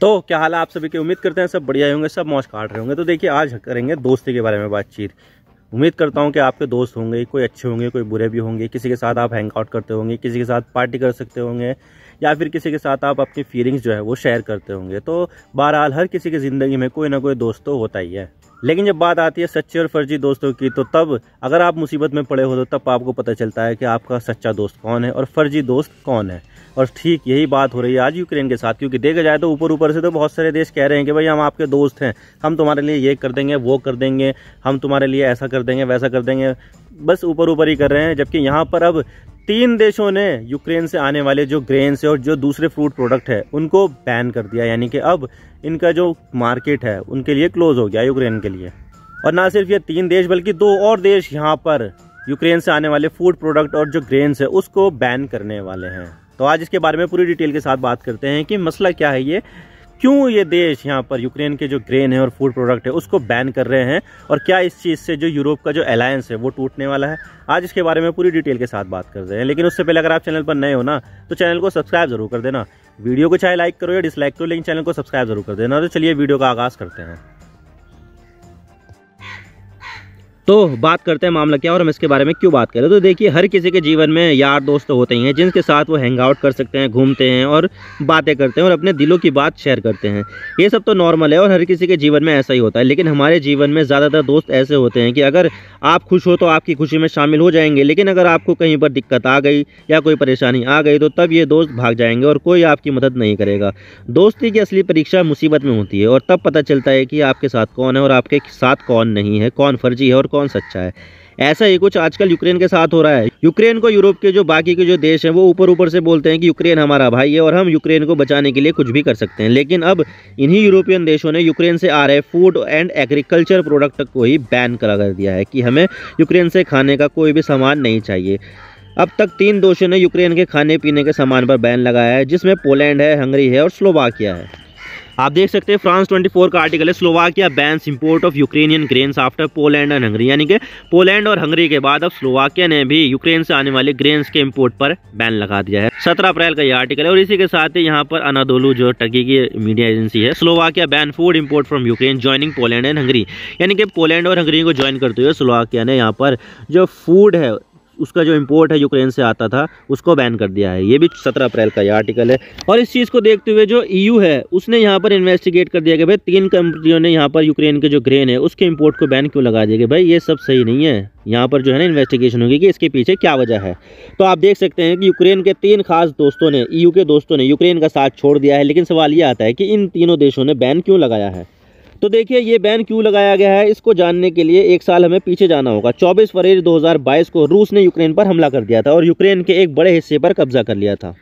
तो क्या हाल है आप सभी की उम्मीद करते हैं सब बढ़िया होंगे सब मौज काट रहे होंगे तो देखिए आज करेंगे दोस्ती के बारे में बातचीत उम्मीद करता हूँ कि आपके दोस्त होंगे कोई अच्छे होंगे कोई बुरे भी होंगे किसी के साथ आप हैंग आउट करते होंगे किसी के साथ पार्टी कर सकते होंगे या फिर किसी के साथ आप अपनी फीलिंग्स जो है वो शेयर करते होंगे तो बहरहाल हर किसी की ज़िंदगी में कोई ना कोई दोस्त तो होता ही है लेकिन जब बात आती है सच्चे और फर्जी दोस्तों की तो तब अगर आप मुसीबत में पड़े हो तो तब आपको पता चलता है कि आपका सच्चा दोस्त कौन है और फर्जी दोस्त कौन है और ठीक यही बात हो रही है आज यूक्रेन के साथ क्योंकि देखा जाए तो ऊपर ऊपर से तो बहुत सारे देश कह रहे हैं कि भाई हम आपके दोस्त हैं हम तुम्हारे लिए ये कर देंगे वो कर देंगे हम तुम्हारे लिए ऐसा कर देंगे वैसा कर देंगे बस ऊपर ऊपर ही कर रहे हैं जबकि यहाँ पर अब तीन देशों ने यूक्रेन से आने वाले जो ग्रेन्स है और जो दूसरे फ्रूट प्रोडक्ट है उनको बैन कर दिया यानी कि अब इनका जो मार्केट है उनके लिए क्लोज हो गया यूक्रेन के लिए और ना सिर्फ ये तीन देश बल्कि दो और देश यहाँ पर यूक्रेन से आने वाले फूड प्रोडक्ट और जो ग्रेन्स है उसको बैन करने वाले हैं तो आज इसके बारे में पूरी डिटेल के साथ बात करते हैं कि मसला क्या है ये क्यों ये देश यहाँ पर यूक्रेन के जो ग्रेन है और फूड प्रोडक्ट है उसको बैन कर रहे हैं और क्या इस चीज़ से जो यूरोप का जो अलायंस है वो टूटने वाला है आज इसके बारे में पूरी डिटेल के साथ बात कर रहे हैं लेकिन उससे पहले अगर आप चैनल पर नए हो ना तो चैनल को सब्सक्राइब जरूर कर देना वीडियो को चाहे लाइक करो या डिसलाइक करो लेकिन चैनल को सब्सक्राइब जरूर कर देना तो चलिए वीडियो का आगाज़ करते हैं तो बात करते हैं मामला क्या और हम इसके बारे में क्यों बात करें तो देखिए हर किसी के जीवन में यार दोस्त होते ही हैं जिनके साथ वो हैंग आउट कर सकते हैं घूमते हैं और बातें करते हैं और अपने दिलों की बात शेयर करते हैं ये सब तो नॉर्मल है और हर किसी के जीवन में ऐसा ही होता है लेकिन हमारे जीवन में ज़्यादातर दोस्त ऐसे होते हैं कि अगर आप खुश हो तो आपकी खुशी में शामिल हो जाएंगे लेकिन अगर आपको कहीं पर दिक्कत आ गई या कोई परेशानी आ गई तो तब ये दोस्त भाग जाएंगे और कोई आपकी मदद नहीं करेगा दोस्ती की असली परीक्षा मुसीबत में होती है और तब पता चलता है कि आपके साथ कौन है और आपके साथ कौन नहीं है कौन फर्जी है और कौन सच्चा है ऐसा ही कुछ आजकल यूक्रेन के साथ हो रहा है यूक्रेन को यूरोप के जो बाकी के जो देश हैं वो ऊपर ऊपर से बोलते हैं कि यूक्रेन हमारा भाई है और हम यूक्रेन को बचाने के लिए कुछ भी कर सकते हैं लेकिन अब इन्हीं यूरोपियन देशों ने यूक्रेन से आ रहे फूड एंड एग्रीकल्चर प्रोडक्ट को ही बैन करा कर दिया है कि हमें यूक्रेन से खाने का कोई भी सामान नहीं चाहिए अब तक तीन देशों ने यूक्रेन के खाने पीने के सामान पर बैन लगाया है जिसमें पोलैंड है हंगरी है और स्लोवाकिया है आप देख सकते हैं फ्रांस 24 का आर्टिकल है Slovakia bans import of Ukrainian grains after Poland and Hungary यानी कि पोलैंड और हंगरी के बाद अब स्लोवाकिया ने भी यूक्रेन से आने वाले ग्रेन्स के इम्पोर्ट पर बैन लगा दिया है सत्रह अप्रैल का यह आर्टिकल है और इसी के साथ ही यहाँ पर अनादोलू जो टर्की की मीडिया एजेंसी है Slovakia ban food import from Ukraine joining Poland and Hungary यानी कि पोलैंड और हंगरी को ज्वाइन करते हुए स्लोवाकिया ने यहाँ पर जो फूड है उसका जो इम्पोर्ट है यूक्रेन से आता था उसको बैन कर दिया है ये भी सत्रह अप्रैल का ये आर्टिकल है और इस चीज़ को देखते हुए जो ई e है उसने यहाँ पर इन्वेस्टिगेट कर दिया कि भाई तीन कंपनियों ने यहाँ पर यूक्रेन के जो ग्रेन है उसके इम्पोर्ट को बैन क्यों लगा दिया कि भाई ये सब सही नहीं है यहाँ पर जो है ना इन्वेस्टिगेशन होगी कि इसके पीछे क्या वजह है तो आप देख सकते हैं कि यूक्रेन के तीन खास दोस्तों ने ईयू e के दोस्तों ने यूक्रेन का साथ छोड़ दिया है लेकिन सवाल ये आता है कि इन तीनों देशों ने बैन क्यों लगाया है तो देखिए ये बैन क्यों लगाया गया है इसको जानने के लिए एक साल हमें पीछे जाना होगा चौबीस फरवरी 2022 को रूस ने यूक्रेन पर हमला कर दिया था और यूक्रेन के एक बड़े हिस्से पर कब्जा कर लिया था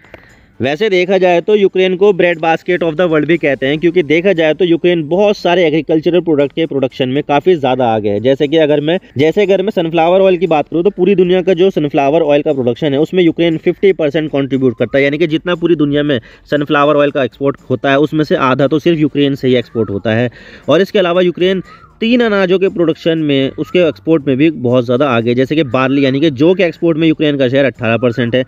वैसे देखा जाए तो यूक्रेन को bread basket of the world भी कहते हैं क्योंकि देखा जाए तो यूक्रेन बहुत सारे एग्रीकल्चरल प्रोडक्ट के प्रोडक्शन में काफ़ी ज़्यादा आगे है जैसे कि अगर मैं जैसे अगर मैं सनफ्लावर ऑयल की बात करूँ तो पूरी दुनिया का जो सनफ्लावर ऑयल का प्रोडक्शन है उसमें यूक्रेन फिफ्टी परसेंट कॉन्ट्रीब्यूट करता है यानी कि जितना पूरी दुनिया में सनफ्लावर ऑयल का एक्सपोर्ट होता है उसमें से आधा तो सिर्फ यूक्रेन से ही एक्सपोर्ट होता है और इसके अलावा यूक्रेन तीन अनाजों के प्रोडक्शन में उसके एक्सपोर्ट में भी बहुत ज़्यादा आगे जैसे कि बार्ली यानी कि जो के एक्सपोर्ट में यूक्रेन का शेयर 18 परसेंट है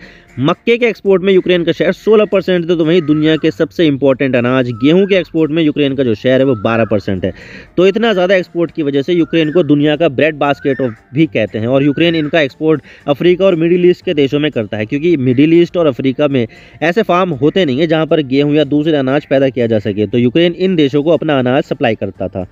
मक्के के एक्सपोर्ट में यूक्रेन का शेयर 16 परसेंट है तो वहीं दुनिया के सबसे इंपॉर्टेंट अनाज गेहूं के एक्सपोर्ट में यूक्रेन का जो शेयर है वो बारह परसेंट है तो इतना ज़्यादा एक्सपोर्ट की वजह से यूक्रेन को दुनिया का ब्रेड बास्केट भी कहते हैं और यूक्रेन इनका एक्सपोर्ट अफ्रीका और मिडिल ईस्ट के देशों में करता है क्योंकि मिडिल ईस्ट और अफ्रीका में ऐसे फार्म होते नहीं है जहाँ पर गेहूँ या दूसरे अनाज पैदा किया जा सके तो यूक्रेन इन देशों को अपना अनाज सप्लाई करता था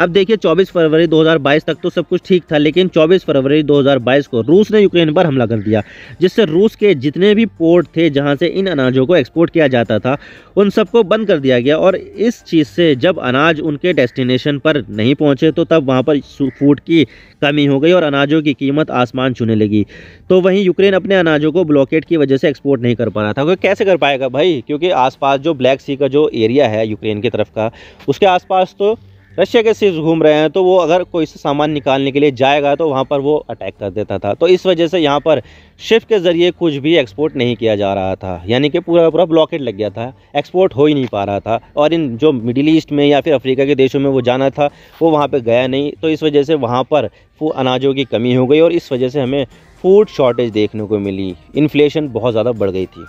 अब देखिए 24 फरवरी 2022 तक तो सब कुछ ठीक था लेकिन 24 फरवरी 2022 को रूस ने यूक्रेन पर हमला कर दिया जिससे रूस के जितने भी पोर्ट थे जहां से इन अनाजों को एक्सपोर्ट किया जाता था उन सबको बंद कर दिया गया और इस चीज़ से जब अनाज उनके डेस्टिनेशन पर नहीं पहुँचे तो तब वहाँ पर फूड की कमी हो गई और अनाजों की कीमत आसमान छूने लगी तो वहीं यूक्रेन अपने अनाजों को ब्लॉकेट की वजह से एक्सपोर्ट नहीं कर पा रहा था क्योंकि कैसे कर पाएगा भाई क्योंकि आसपास जो ब्लैक सी का जो एरिया है यूक्रेन की तरफ का उसके आसपास तो रशिया के सिर्फ घूम रहे हैं तो वो अगर कोई सामान निकालने के लिए जाएगा तो वहाँ पर वो अटैक कर देता था तो इस वजह से यहाँ पर शिफ़ के ज़रिए कुछ भी एक्सपोर्ट नहीं किया जा रहा था यानी कि पूरा पूरा ब्लॉकेट लग गया था एक्सपोर्ट हो ही नहीं पा रहा था और इन जो मिडिल ईस्ट में या फिर अफ्रीका के देशों में वो जाना था वो वहाँ पर गया नहीं तो इस वजह से वहाँ पर अनाजों की कमी हो गई और इस वजह से हमें फूड शॉर्टेज देखने को मिली इन्फ्लेशन बहुत ज़्यादा बढ़ गई थी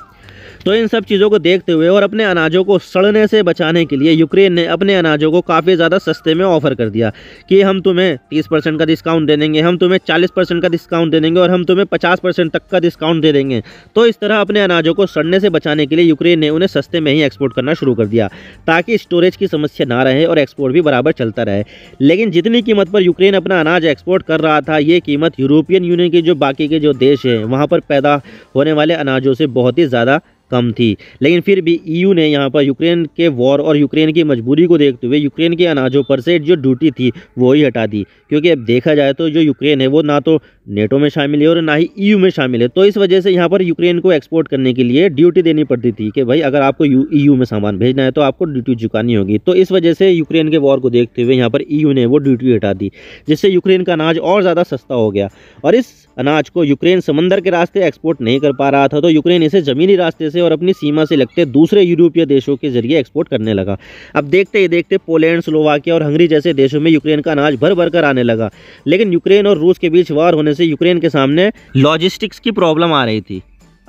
तो इन सब चीज़ों को देखते हुए और अपने अनाजों को सड़ने से बचाने के लिए यूक्रेन ने अपने अनाजों को काफ़ी ज़्यादा सस्ते में ऑफर कर दिया कि हम तुम्हें तीस परसेंट का डिस्काउंट दे देंगे हम तुम्हें चालीस परसेंट का डिस्काउंट दे देंगे और हम तुम्हें पचास परसेंट तक का डिस्काउंट दे देंगे तो इस तरह अपने अनाजों को सड़ने से बचाने के लिए यूक्रेन ने उन्हें सस्ते में ही एक्सपोर्ट करना शुरू कर दिया ताकि स्टोरेज की समस्या ना रहे और एक्सपोर्ट भी बराबर चलता रहे लेकिन जितनी कीमत पर यूक्रेन अपना अनाज एक्सपोर्ट कर रहा था ये कीमत यूरोपियन यूनियन के जो बाकी के जो देश हैं वहाँ पर पैदा होने वाले अनाजों से बहुत ही ज़्यादा कम थी लेकिन फिर भी ईयू e ने यहाँ पर यूक्रेन के वॉर और यूक्रेन की मजबूरी को देखते हुए यूक्रेन के अनाजों पर से जो ड्यूटी थी वो ही हटा दी क्योंकि अब देखा जाए तो जो यूक्रेन है वो ना तो नेटो में शामिल है और ना ही ईयू e में शामिल है तो इस वजह से यहाँ पर यूक्रेन को एक्सपोर्ट करने के लिए ड्यूटी देनी पड़ती थी कि भाई अगर आपको ईयू e में सामान भेजना है तो आपको ड्यूटी चुकानी होगी तो इस वजह से यूक्रेन के वॉर को देखते हुए यहाँ पर ईयू ने वो ड्यूटी हटा दी जिससे यूक्रेन का अनाज और ज़्यादा सस्ता हो गया और इस अनाज को यूक्रेन समंदर के रास्ते एक्सपोर्ट नहीं कर पा रहा था तो यूक्रेन इसे ज़मीनी रास्ते से से और अपनी सीमा से लगते दूसरे यूरोपीय देशों के जरिए एक्सपोर्ट करने लगा अब देखते ही देखते पोलैंड स्लोवाकिया और हंगरी जैसे देशों में यूक्रेन का अनाज भर भर कर आने लगा लेकिन यूक्रेन और रूस के बीच वार होने से यूक्रेन के सामने लॉजिस्टिक्स की प्रॉब्लम आ रही थी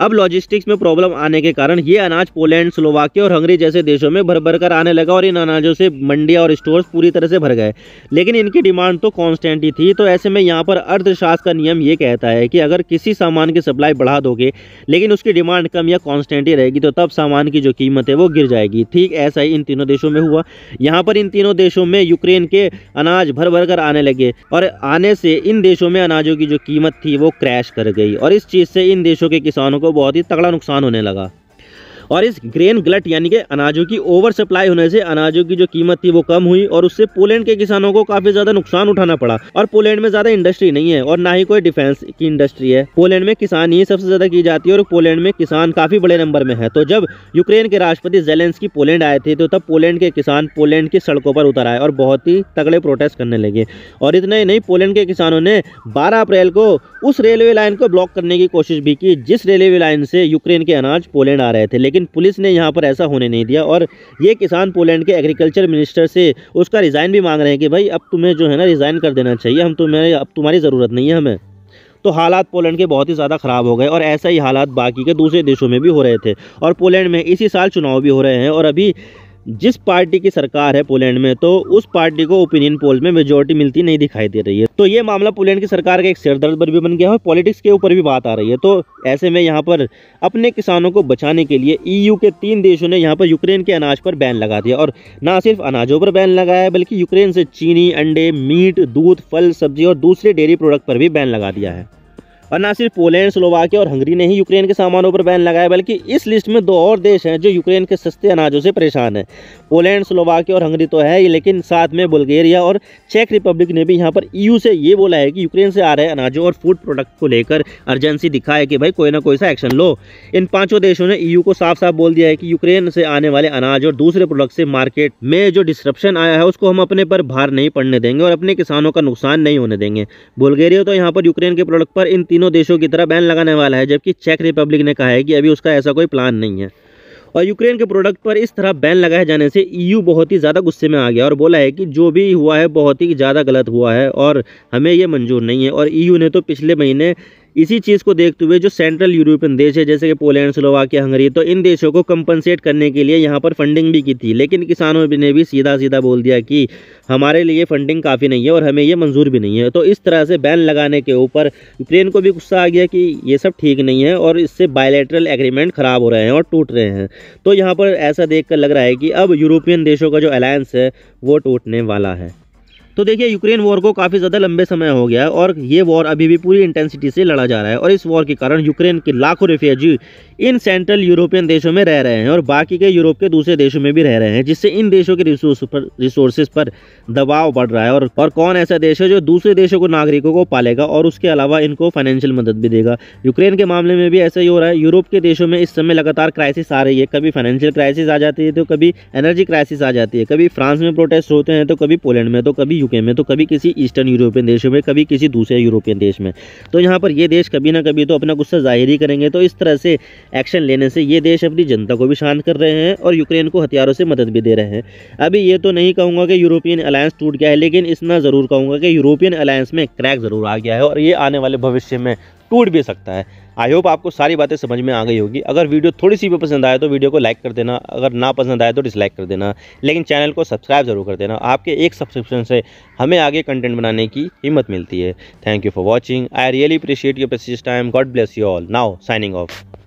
अब लॉजिस्टिक्स में प्रॉब्लम आने के कारण ये अनाज पोलैंड स्लोवाकिया और हंगरी जैसे देशों में भर भर कर आने लगा और इन अनाजों से मंडिया और स्टोर्स पूरी तरह से भर गए लेकिन इनकी डिमांड तो कॉन्स्टेंट ही थी तो ऐसे में यहाँ पर अर्थशास्त्र का नियम ये कहता है कि अगर किसी सामान की सप्लाई बढ़ा दोगे लेकिन उसकी डिमांड कम या कॉन्स्टेंट ही रहेगी तो तब सामान की जो कीमत है वो गिर जाएगी ठीक ऐसा ही इन तीनों देशों में हुआ यहाँ पर इन तीनों देशों में यूक्रेन के अनाज भर भर कर आने लगे और आने से इन देशों में अनाजों की जो कीमत थी वो क्रैश कर गई और इस चीज़ से इन देशों के किसानों को बहुत ही तगड़ा नुकसान होने लगा और इस ग्रेन ग्लट यानी कि अनाजों की ओवर सप्लाई होने से अनाजों की जो कीमत थी वो कम हुई और उससे पोलैंड के किसानों को काफी ज्यादा नुकसान उठाना पड़ा और पोलैंड में ज्यादा इंडस्ट्री नहीं है और ना ही कोई डिफेंस की इंडस्ट्री है पोलैंड में किसान ही सबसे ज्यादा की जाती है और पोलैंड में किसान काफी बड़े नंबर में है तो जब यूक्रेन के राष्ट्रपति जेलेंसकी पोलैंड आए थे तो तब पोलैंड के किसान पोलैंड की सड़कों पर उतर आए और बहुत ही तगड़े प्रोटेस्ट करने लगे और इतने ही नहीं पोलैंड के किसानों ने बारह अप्रैल को उस रेलवे लाइन को ब्लॉक करने की कोशिश भी की जिस रेलवे लाइन से यूक्रेन के अनाज पोलैंड आ रहे थे लेकिन लेकिन पुलिस ने यहाँ पर ऐसा होने नहीं दिया और ये किसान पोलैंड के एग्रीकल्चर मिनिस्टर से उसका रिज़ाइन भी मांग रहे हैं कि भाई अब तुम्हें जो है ना रिज़ाइन कर देना चाहिए हम तुम्हें अब तुम्हारी ज़रूरत नहीं है हमें तो हालात पोलैंड के बहुत ही ज़्यादा ख़राब हो गए और ऐसा ही हालात बाकी के दूसरे देशों में भी हो रहे थे और पोलैंड में इसी साल चुनाव भी हो रहे हैं और अभी जिस पार्टी की सरकार है पोलैंड में तो उस पार्टी को ओपिनियन पोल में मेजोरिटी मिलती नहीं दिखाई दे रही है तो ये मामला पोलैंड की सरकार का एक सिरदर्द पर भी बन गया है और पॉलिटिक्स के ऊपर भी बात आ रही है तो ऐसे में यहाँ पर अपने किसानों को बचाने के लिए ईयू e के तीन देशों ने यहाँ पर यूक्रेन के अनाज पर बैन लगा दिया और ना सिर्फ अनाजों पर बैन लगाया बल्कि यूक्रेन से चीनी अंडे मीट दूध फल सब्जी और दूसरे डेयरी प्रोडक्ट पर भी बैन लगा दिया है और ना सिर्फ पोलैंड स्लोवाकिया और हंगरी ने ही यूक्रेन के सामानों पर बैन लगाया बल्कि इस लिस्ट में दो और देश हैं जो यूक्रेन के सस्ते अनाजों से परेशान हैं पोलैंड स्लोवाकिया और हंगरी तो है ही लेकिन साथ में बुल्गेरिया और चेक रिपब्लिक ने भी यहाँ पर ई से ये बोला है कि यूक्रेन से आ रहे अनाजों और फूड प्रोडक्ट को लेकर अर्जेंसी दिखाए कि भाई कोई ना कोई सा एक्शन लो इन पाँचों देशों ने ई को साफ साफ बोल दिया है कि यूक्रेन से आने वाले अनाज और दूसरे प्रोडक्ट से मार्केट में जो डिस्क्रप्शन आया है उसको हम अपने पर भार नहीं पड़ने देंगे और अपने किसानों का नुकसान नहीं होने देंगे बुल्गेरिया तो यहाँ पर यूक्रेन के प्रोडक्ट पर इन तीन तीनों देशों की तरह बैन लगाने वाला है जबकि चेक रिपब्लिक ने कहा है कि अभी उसका ऐसा कोई प्लान नहीं है और यूक्रेन के प्रोडक्ट पर इस तरह बैन लगाए जाने से ईयू e बहुत ही ज़्यादा गुस्से में आ गया और बोला है कि जो भी हुआ है बहुत ही ज़्यादा गलत हुआ है और हमें ये मंजूर नहीं है और ईयू e ने तो पिछले महीने इसी चीज़ को देखते हुए जो सेंट्रल यूरोपियन देश है जैसे कि पोलैंड स्लोवाकिया हंगरी तो इन देशों को कंपनसेट करने के लिए यहाँ पर फंडिंग भी की थी लेकिन किसानों ने भी सीधा सीधा बोल दिया कि हमारे लिए फंडिंग काफ़ी नहीं है और हमें ये मंजूर भी नहीं है तो इस तरह से बैन लगाने के ऊपर यूक्रेन को भी गुस्सा आ गया कि ये सब ठीक नहीं है और इससे बायोलेट्रल एग्रीमेंट ख़राब हो रहे हैं और टूट रहे हैं तो यहाँ पर ऐसा देख लग रहा है कि अब यूरोपियन देशों का जो अलायंस है वो टूटने वाला है तो देखिए यूक्रेन वॉर को काफ़ी ज़्यादा लंबे समय हो गया है और ये वॉर अभी भी पूरी इंटेंसिटी से लड़ा जा रहा है और इस वॉर के कारण यूक्रेन के लाखों रिफ्यूजी इन सेंट्रल यूरोपियन देशों में रह रहे हैं और बाकी के यूरोप के दूसरे देशों में भी रह रहे हैं जिससे इन देशों के रिसोर्स पर रिसोर्सेज पर दबाव बढ़ रहा है और, और कौन ऐसा देश है जो दूसरे देशों को नागरिकों को पालेगा और उसके अलावा इनको फाइनेंशियल मदद भी देगा यूक्रेन के मामले में भी ऐसा ही हो रहा है यूरोप के देशों में इस समय लगातार क्राइसिस आ रही है कभी फाइनेंशियल क्राइसिस आ जाती है तो कभी एनर्जी क्राइसिस आ जाती है कभी फ्रांस में प्रोटेस्ट होते हैं तो कभी पोलैंड में तो कभी यूके में तो कभी किसी ईस्टर्न यूरोपियन देश में कभी किसी दूसरे यूरोपियन देश में तो यहाँ पर ये देश कभी ना कभी तो अपना गुस्सा जाहिर ही करेंगे तो इस तरह से एक्शन लेने से ये देश अपनी जनता को भी शांत कर रहे हैं और यूक्रेन को हथियारों से मदद भी दे रहे हैं अभी ये तो नहीं कहूँगा कि यूरोपियन अलायंस टूट गया है लेकिन इतना ज़रूर कहूँगा कि यूरोपियन अलायंस में क्रैक ज़रूर आ गया है और ये आने वाले भविष्य में टूट भी सकता है आई होप आपको सारी बातें समझ में आ गई होगी अगर वीडियो थोड़ी सी भी पसंद आए तो वीडियो को लाइक कर देना अगर ना पसंद आए तो डिसलाइक कर देना लेकिन चैनल को सब्सक्राइब ज़रूर कर देना आपके एक सब्सक्रिप्शन से हमें आगे कंटेंट बनाने की हिम्मत मिलती है thank you for watching I really appreciate your precious time God bless you all now signing of